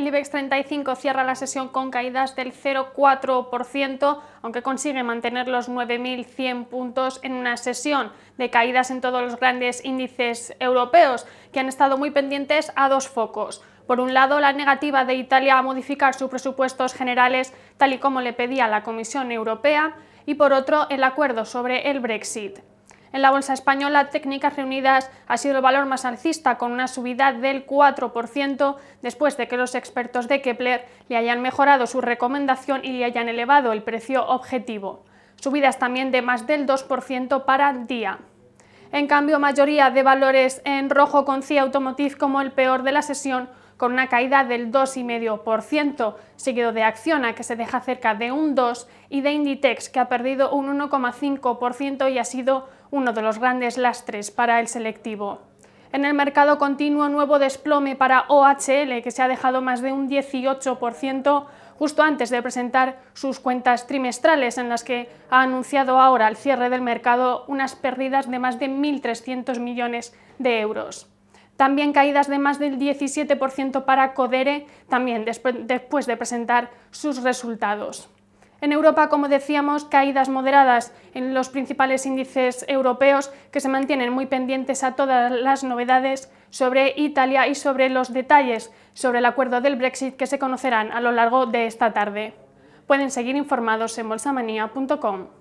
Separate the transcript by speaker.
Speaker 1: El IBEX 35 cierra la sesión con caídas del 0,4%, aunque consigue mantener los 9.100 puntos en una sesión de caídas en todos los grandes índices europeos, que han estado muy pendientes a dos focos. Por un lado, la negativa de Italia a modificar sus presupuestos generales tal y como le pedía la Comisión Europea y por otro, el acuerdo sobre el Brexit. En la bolsa española, técnicas reunidas ha sido el valor más alcista, con una subida del 4%, después de que los expertos de Kepler le hayan mejorado su recomendación y le hayan elevado el precio objetivo. Subidas también de más del 2% para día. En cambio, mayoría de valores en rojo con CIA Automotive como el peor de la sesión, con una caída del 2,5%, seguido de Acciona, que se deja cerca de un 2%, y de Inditex, que ha perdido un 1,5% y ha sido uno de los grandes lastres para el selectivo. En el mercado continuo, nuevo desplome para OHL, que se ha dejado más de un 18% justo antes de presentar sus cuentas trimestrales, en las que ha anunciado ahora al cierre del mercado unas pérdidas de más de 1.300 millones de euros. También caídas de más del 17% para Codere, también después de presentar sus resultados. En Europa, como decíamos, caídas moderadas en los principales índices europeos que se mantienen muy pendientes a todas las novedades sobre Italia y sobre los detalles sobre el acuerdo del Brexit que se conocerán a lo largo de esta tarde. Pueden seguir informados en bolsamania.com.